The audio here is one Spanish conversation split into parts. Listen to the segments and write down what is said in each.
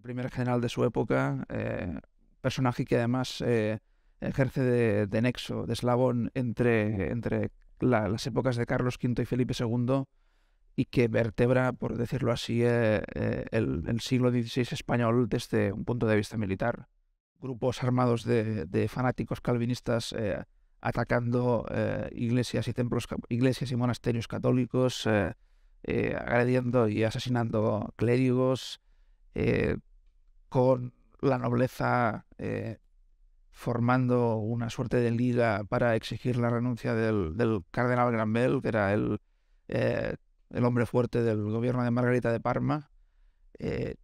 primer general de su época, eh, personaje que además eh, ejerce de, nexo, de eslabón entre, entre las épocas de Carlos V y Felipe II y que vertebra, por decirlo así, eh, el, siglo XVI español desde un punto de vista militar. Grupos armados de, fanáticos calvinistas atacando iglesias y templos, iglesias y monasterios católicos, agrediendo y asesinando clérigos, con la nobleza eh, formando una suerte de liga para exigir la renuncia del, cardenal Granbel, que era eh, el, hombre fuerte del gobierno de Margarita de Parma. Eh,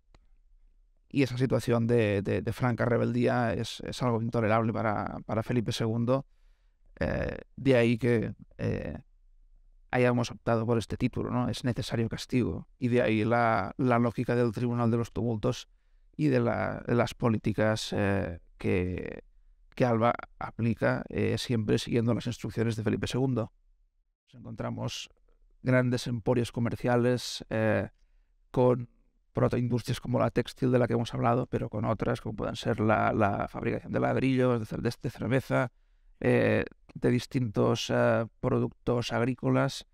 y esa situación de, franca rebeldía es, algo intolerable para, Felipe II. de ahí que hayamos optado por este título, ¿no? Es necesario castigo. Y de ahí la, la lógica del Tribunal de los Tumultos, y de, las políticas eh, que, Alba aplica eh, siempre siguiendo las instrucciones de Felipe II. Nos encontramos grandes emporios comerciales eh, con protoindustrias como la textil de la que hemos hablado, pero con otras como pueden ser la, fabricación de ladrillos, de, cerveza, de distintos productos agrícolas.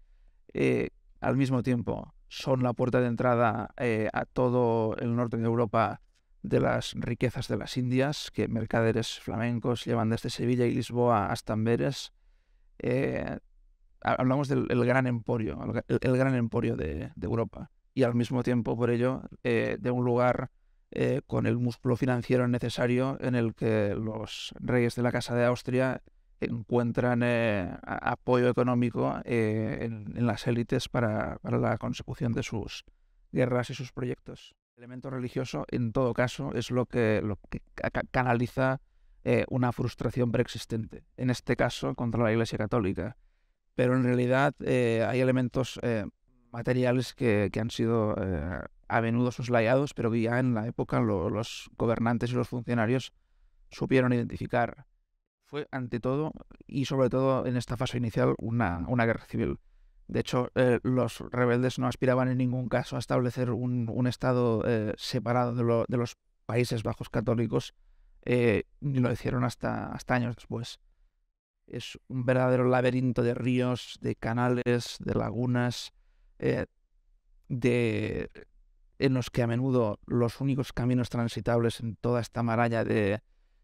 al mismo tiempo, son la puerta de entrada a todo el norte de Europa de las riquezas de las Indias que mercaderes flamencos llevan desde Sevilla y Lisboa hasta Amberes. Eh, hablamos del gran emporio, el, gran emporio de, Europa. Y al mismo tiempo, por ello, eh, de un lugar eh, con el músculo financiero necesario en el que los reyes de la Casa de Austria encuentran apoyo económico en, las élites para la consecución de sus guerras y sus proyectos elemento religioso, en todo caso, es lo que, lo que canaliza eh, una frustración preexistente, en este caso contra la Iglesia Católica. Pero en realidad eh, hay elementos eh, materiales que, han sido a menudo soslayados, pero que ya en la época los gobernantes y los funcionarios supieron identificar. Fue ante todo y sobre todo en esta fase inicial una, una guerra civil. De hecho, eh, los rebeldes no aspiraban en ningún caso a establecer un, Estado eh, separado de, los Países Bajos católicos, eh, ni lo hicieron hasta, hasta años después. Es un verdadero laberinto de ríos, de canales, de lagunas, de, en los que a menudo los únicos caminos transitables en toda esta maraña de,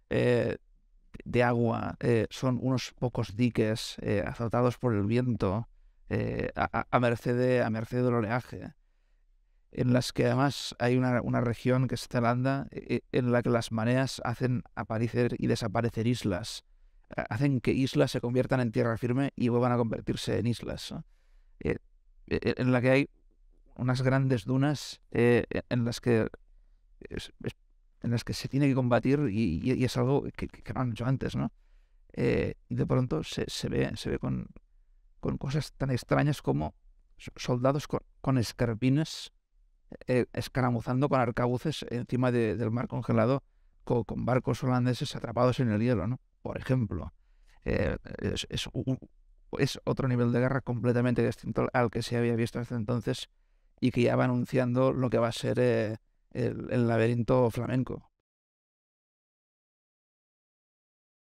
de agua son unos pocos diques azotados por el viento eh, a, a, merced a merced del oleaje, en las que además hay una, una región que es Zelanda, e, e, en la que las mareas hacen aparecer y desaparecer islas, hacen que islas se conviertan en tierra firme y vuelvan a convertirse en islas, eh, e, en la que hay unas grandes dunas eh, en las que es, en las que se tiene que combatir y, y, es algo que, no han hecho antes, ¿no? y de pronto se, se, ve, se ve con, con cosas tan extrañas como soldados con, escarpines eh, escaramuzando con arcabuces encima del mar congelado con, barcos holandeses atrapados en el hielo, ¿no? Por ejemplo, eh, es, otro nivel de guerra completamente distinto al que se había visto hasta entonces y que ya va anunciando lo que va a ser eh, el laberinto flamenco.